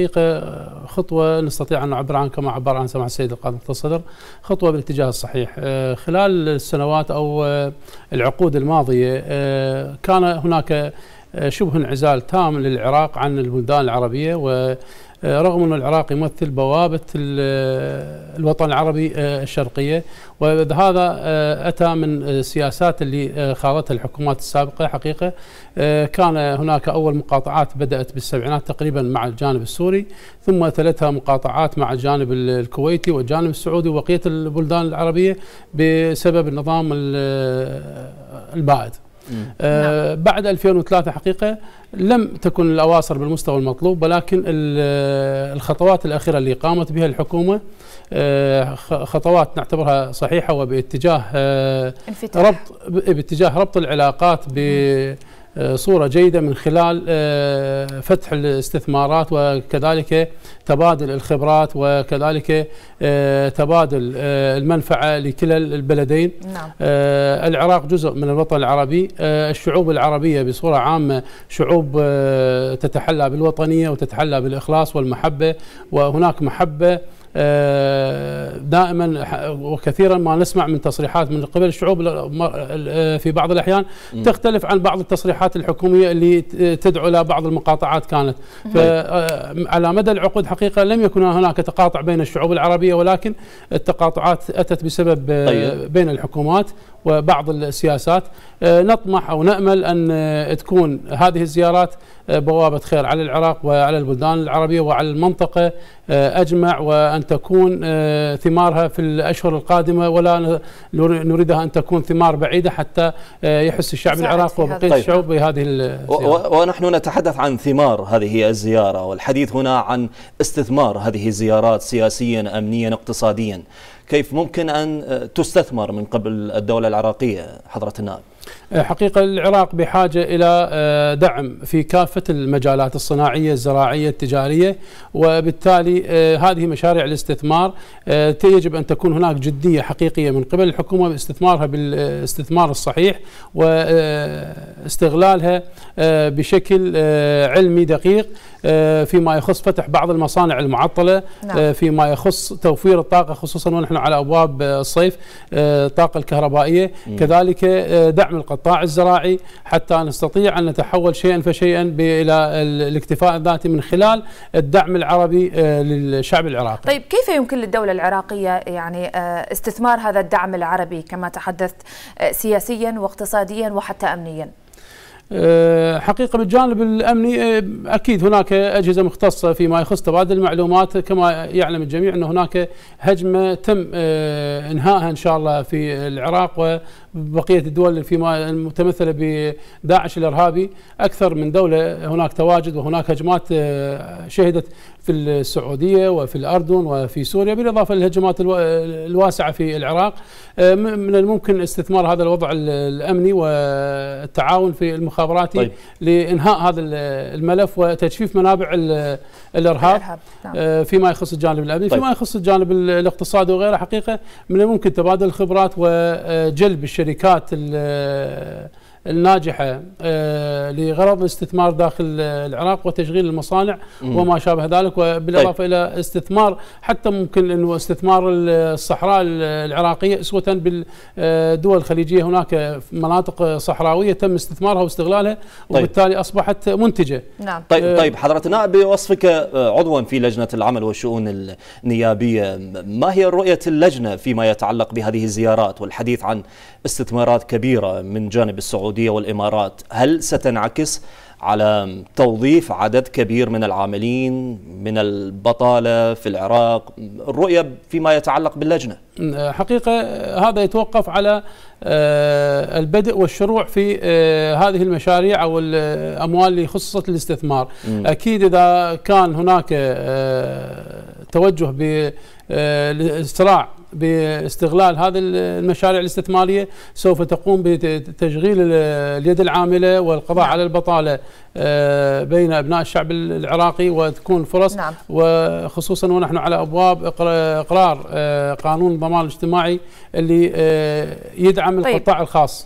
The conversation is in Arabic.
حقيقة خطوة نستطيع أن نعبر عنها كما عبر عن سماحة السيد القائد الصدر خطوة بالاتجاه الصحيح آه، خلال السنوات أو آه، العقود الماضية آه، كان هناك آه، شبه انعزال تام للعراق عن البلدان العربية ورغم آه، أن العراق يمثل بوابة آه، الوطن العربي الشرقية وهذا أتى من السياسات اللي خاضتها الحكومات السابقة حقيقة كان هناك أول مقاطعات بدأت بالسبعينات تقريبا مع الجانب السوري ثم تلتها مقاطعات مع الجانب الكويتي والجانب السعودي وبقية البلدان العربية بسبب النظام البائد آه بعد 2003 حقيقة لم تكن الأواصر بالمستوى المطلوب ولكن آه، الخطوات الأخيرة اللي قامت بها الحكومة آه خطوات نعتبرها صحيحة وباتجاه آه ربط باتجاه ربط العلاقات ب آه، صورة جيدة من خلال آه، فتح الاستثمارات وكذلك تبادل الخبرات وكذلك آه، تبادل المنفعة لكلا البلدين نعم. العراق جزء من الوطن العربي الشعوب العربية بصورة عامة شعوب تتحلى بالوطنية وتتحلى بالإخلاص والمحبة وهناك محبة آه، دائما وكثيرا ما نسمع من تصريحات من قبل الشعوب آه، في بعض الاحيان تختلف عن بعض التصريحات الحكوميه اللي تدعو الى بعض المقاطعات كانت آه، على مدى العقود حقيقه لم يكن هناك تقاطع بين الشعوب العربيه ولكن التقاطعات اتت بسبب طيب. بين الحكومات وبعض السياسات آه، نطمح أو نأمل أن آه، تكون هذه الزيارات آه، بوابة خير على العراق وعلى البلدان العربية وعلى المنطقة أجمع وأن تكون ثمارها في الأشهر القادمة ولا نريدها أن تكون ثمار بعيدة حتى يحس الشعب العراقي وبقية طيب. الشعوب بهذه الزيارة ونحن نتحدث عن ثمار هذه الزيارة والحديث هنا عن استثمار هذه الزيارات سياسيا أمنيا اقتصاديا كيف ممكن أن تستثمر من قبل الدولة العراقية حضرة النائب حقيقة العراق بحاجة إلى آه، دعم في كافة المجالات الصناعية الزراعية التجارية وبالتالي آه، هذه مشاريع الاستثمار يجب آه، أن تكون هناك جدية حقيقية من قبل الحكومة باستثمارها بالاستثمار الصحيح واستغلالها بشكل علمي دقيق فيما يخص فتح بعض المصانع المعطلة نعم. فيما يخص توفير الطاقة خصوصا ونحن على أبواب الصيف الطاقة الكهربائية كذلك دعم القطاع القطاع الزراعي حتى نستطيع أن نتحول شيئا فشيئا إلى الاكتفاء الذاتي من خلال الدعم العربي آه، للشعب العراقي طيب كيف يمكن للدولة العراقية يعني آه، استثمار هذا الدعم العربي كما تحدثت آه، سياسيا واقتصاديا وحتى أمنيا آه، حقيقه بالجانب الامني آه، اكيد هناك اجهزه مختصه فيما يخص تبادل المعلومات كما يعلم الجميع ان هناك هجمه تم آه، انهائها ان شاء الله في العراق وبقيه الدول فيما المتمثله بداعش الارهابي اكثر من دوله هناك تواجد وهناك هجمات شهدت في السعوديه وفي الاردن وفي سوريا بالاضافه للهجمات الواسعه في العراق من الممكن استثمار هذا الوضع الامني والتعاون في المخابرات مخابراتي طيب. لانهاء هذا الملف وتجفيف منابع الارهاب نعم. آه، فيما يخص الجانب الامني طيب. فيما يخص الجانب الاقتصادي وغيره حقيقه من الممكن تبادل الخبرات وجلب الشركات الناجحة آه، لغرض الاستثمار داخل العراق وتشغيل المصانع وما شابه ذلك وبالإضافة طيب. إلى استثمار حتى ممكن أنه استثمار الصحراء العراقية أسوة بالدول آه، الخليجية هناك مناطق صحراوية تم استثمارها واستغلالها طيب. وبالتالي طيب. أصبحت منتجة نعم. طيب, آه، طيب حضرتنا بوصفك عضوا في لجنة العمل والشؤون النيابية ما هي رؤية اللجنة فيما يتعلق بهذه الزيارات والحديث عن استثمارات كبيرة من جانب السعودية السعودية والإمارات هل ستنعكس على توظيف عدد كبير من العاملين من البطالة في العراق الرؤية فيما يتعلق باللجنة حقيقة هذا يتوقف على آه، البدء والشروع في آه، هذه المشاريع أو الأموال آه، اللي خصصت للاستثمار م. أكيد إذا كان هناك توجه بالاستراع باستغلال هذه المشاريع الاستثماريه سوف تقوم بتشغيل اليد العامله والقضاء نعم. على البطاله آه، بين ابناء الشعب العراقي وتكون فرص نعم. وخصوصا ونحن على ابواب اقرار آه، قانون الضمان الاجتماعي اللي آه، يدعم طيب. القطاع الخاص